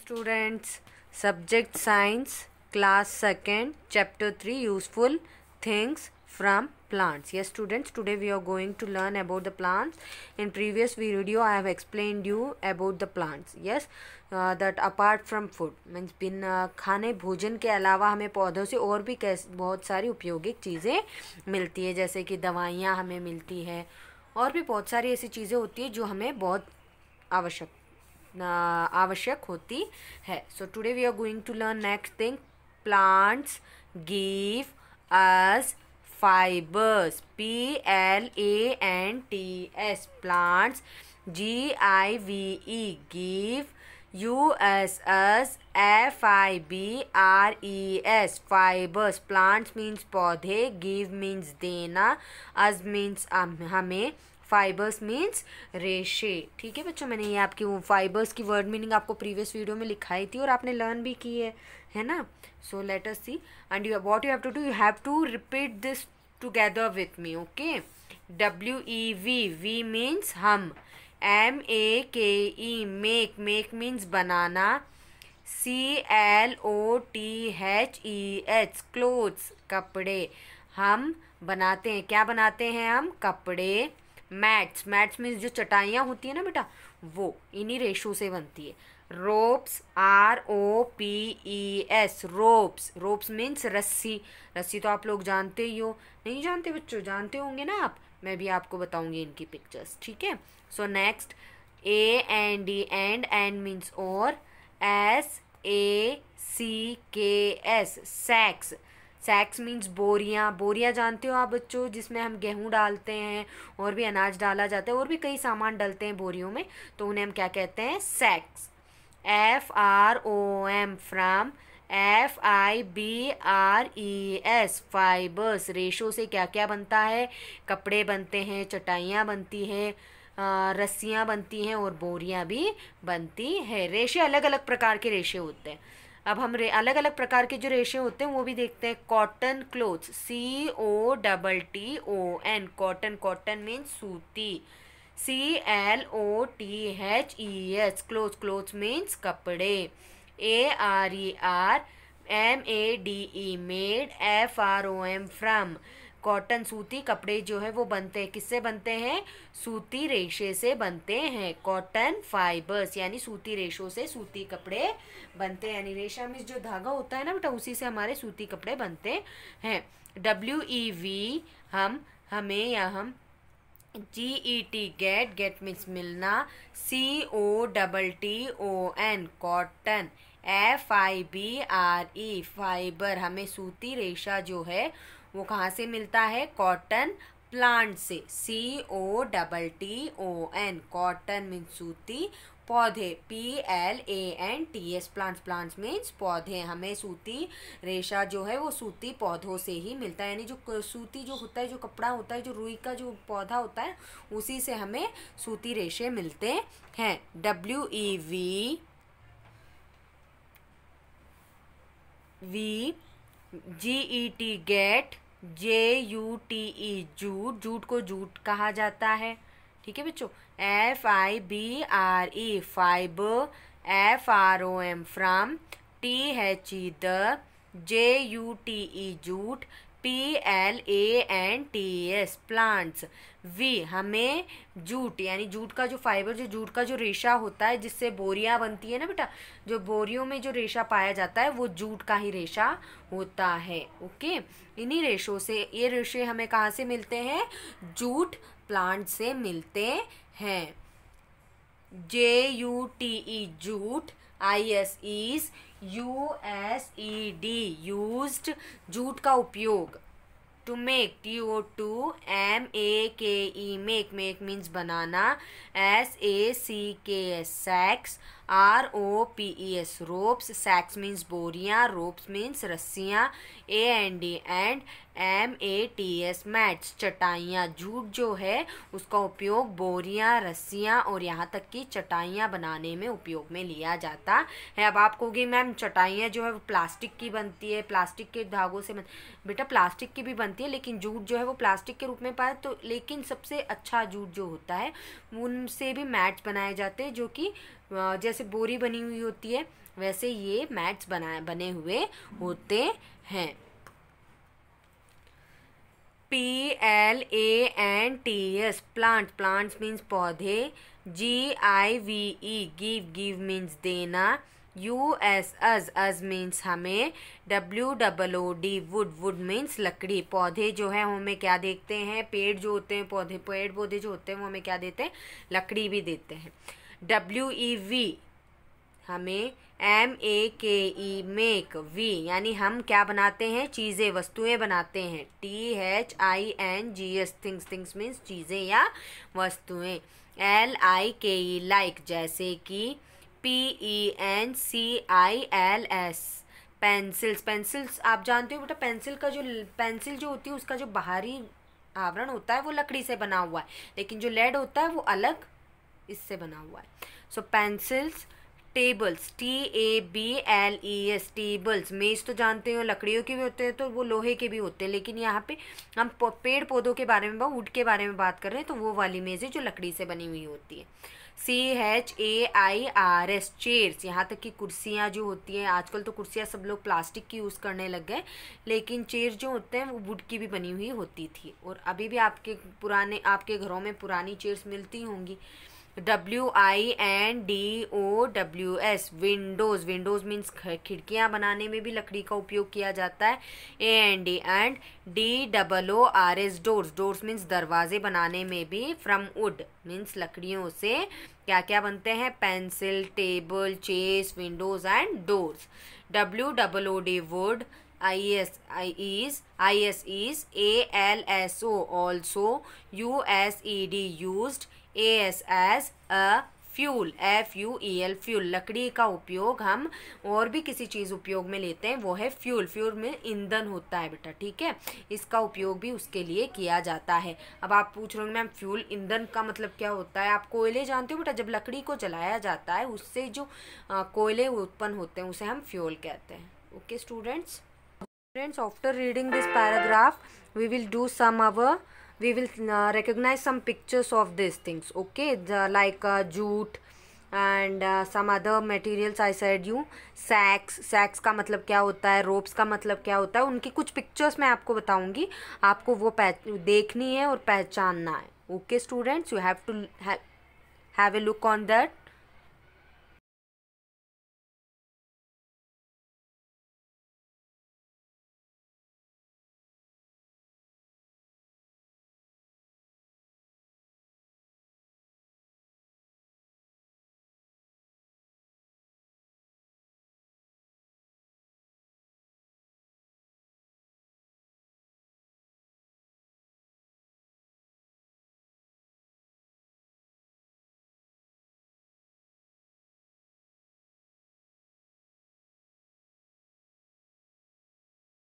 students subject science class second chapter three useful things from plants ये students today we are going to learn about the plants in previous video I have explain you about the plants yes that apart from food means बिन uh, खाने भोजन के अलावा हमें पौधों से और भी कैसे बहुत सारी उपयोगिक चीज़ें मिलती है जैसे कि दवाइयाँ हमें मिलती है और भी बहुत सारी ऐसी चीज़ें होती हैं जो हमें बहुत आवश्यक आवश्यक होती है so today we are going to learn next thing plants give us fibres P L A N T S plants G I V E give U S S F I B R E S fibres plants means पौधे give means देना us means हमें fibres means रेशे ठीक है बच्चों मैंने ये आपकी वो फाइबर्स की वर्ड मीनिंग आपको प्रीवियस वीडियो में लिखाई थी और आपने लर्न भी की है है ना so let us see and you what you have to do you have to repeat this together with me okay W E we we means हम M A K E make make means बनाना C L O T H E H clothes कपड़े हम बनाते हैं क्या बनाते हैं हम कपड़े मैट्स मैट्स मीन्स जो चटाइयाँ होती है ना बेटा वो इन्हीं रेशों से बनती है ropes R O P E S ropes ropes means रस्सी रस्सी तो आप लोग जानते ही हो नहीं जानते बच्चों जानते होंगे ना आप मैं भी आपको बताऊंगी इनकी पिक्चर्स ठीक है so next A N D and and means और S A C K S सैक्स सैक्स means बोरियाँ बोरियाँ जानते हो आप बच्चों जिसमें हम गेहूँ डालते हैं और भी अनाज डाला जाता है और भी कई सामान डलते हैं बोरियों में तो उन्हें हम क्या कहते हैं sacks F R O M from F I B R E S fibres रेशो से क्या क्या बनता है कपड़े बनते हैं चटाइयाँ बनती हैं रस्सियाँ बनती हैं और बोरियाँ भी बनती हैं रेशे अलग अलग प्रकार के रेशे होते हैं अब हम रे अलग अलग प्रकार के जो रेशे होते हैं वो भी देखते हैं cotton clothes C O double T O N cotton cotton means सूती C L O T H E S cloth cloth means कपड़े A R E are M A D E made F R O M from cotton सूती कपड़े जो है वो बनते हैं किससे बनते हैं सूती रेशे से बनते हैं कॉटन फाइबर्स यानी सूती रेशों से सूती कपड़े बनते हैं यानी रेशा में जो धागा होता है ना बेटा उसी से हमारे सूती कपड़े बनते हैं डब्ल्यू ई वी हम हमें या हम G E T get get means मिलना C O double T O N cotton F I B R E fibre हमें सूती रेशा जो है वो कहाँ से मिलता है कॉटन प्लांट से C O double T O N cotton means सूती पौधे P L A N T S plants plants means पौधे हमें सूती रेशा जो है वो सूती पौधों से ही मिलता है यानी जो सूती जो होता है जो कपड़ा होता है जो रुई का जो पौधा होता है उसी से हमें सूती रेशे मिलते हैं W E we we G E T get J U T E jute jute को जूट कहा जाता है ठीक है बच्चों F I B R E fibre F R O M from T H E the J U T E jute P L A N T S plants we हमें jute यानी jute का जो फाइबर जो jute का जो रेशा होता है जिससे बोरियां बनती है ना बेटा जो बोरियों में जो रेशा पाया जाता है वो जूट का ही रेशा होता है ओके इन्हीं रेशों से ये रेशे हमें कहाँ से मिलते हैं जूट प्लांट से मिलते हैं J U T E jute I S is U S E D use jute का उपयोग to make T O to M A K E make make means बनाना S A C K S sacks R O P E S ropes sacks means बोरियाँ ropes means रस्सियाँ A N D and M A T S mats चटाइयाँ jute जो है उसका उपयोग बोरियाँ रस्सियाँ और यहाँ तक कि चटाइयाँ बनाने में उपयोग में लिया जाता है अब आप कहोगे मैम चटाइयाँ जो है वो प्लास्टिक की बनती है प्लास्टिक के धागों से बन बेटा प्लास्टिक की भी बनती है लेकिन जूट जो है वो प्लास्टिक के रूप में पाए तो लेकिन सबसे अच्छा जूट जो होता है उनसे भी मैट्स बनाए जाते हैं जो कि जैसे बोरी बनी हुई होती है वैसे ये मैट्स बनाए बने हुए होते हैं P L A N T S plant plants means पौधे G I V E give give means देना U S us us means हमें W double O D wood wood means लकड़ी पौधे जो है हमें क्या देखते हैं पेड़ जो होते हैं पौधे पेड़ पौधे जो होते हैं वो हमें क्या देते हैं लकड़ी भी देते हैं डब्ल्यू ई वी हमें M A K E make we यानी हम क्या बनाते हैं चीज़ें वस्तुएं बनाते हैं T H I N G S things things means चीज़ें या वस्तुएं एल आई के ई लाइक जैसे कि P E N C I L S pencils pencils आप जानते हो बेटा पेंसिल का जो पेंसिल जो होती है उसका जो बाहरी आवरण होता है वो लकड़ी से बना हुआ है लेकिन जो लेड होता है वो अलग इससे बना हुआ है so pencils tables T A B L E S tables मेज़ तो जानते हो लकड़ियों के भी होते हैं तो वो लोहे के भी होते हैं लेकिन यहाँ पे हम पेड़ पौधों के बारे में वुड के बारे में बात कर रहे हैं तो वो वाली मेज़ है जो लकड़ी से बनी हुई होती है C H A I R S chairs यहाँ तक कि कुर्सियाँ जो होती हैं आजकल तो कुर्सियाँ सब लोग प्लास्टिक की यूज़ करने लग गए लेकिन चेयर जो होते हैं वो वुड की भी बनी हुई होती थी और अभी भी आपके पुराने आपके घरों में पुरानी चेयर्स मिलती होंगी W I N D O W S windows windows means खिड़कियाँ बनाने में भी लकड़ी का उपयोग किया जाता है A N D and D double O R S doors doors means दरवाजे बनाने में भी फ्रॉम वुड मीन्स लकड़ियों से क्या क्या बनते हैं पेंसिल टेबल चेस windows and doors W double O D wood I S I is I S is A L S O also U S E D used A S as a fuel F U E L fuel लकड़ी का उपयोग हम और भी किसी चीज़ उपयोग में लेते हैं वो है फ्यूल फ्यूल में ईंधन होता है बेटा ठीक है इसका उपयोग भी उसके लिए किया जाता है अब आप पूछ रहे हो मैम फ्यूल ईंधन का मतलब क्या होता है आप कोयले जानते हो बेटा जब लकड़ी को जलाया जाता है उससे जो कोयले उत्पन्न होते हैं उसे हम फ्यूल कहते हैं okay students students after reading this paragraph we will do some our we will uh, recognize some pictures of these things okay the, like uh, jute and uh, some other materials I said you sacks sacks का मतलब क्या होता है ropes का मतलब क्या होता है उनकी कुछ पिक्चर्स मैं आपको बताऊंगी आपको वो देखनी है और पहचानना है okay students you have to have a look on that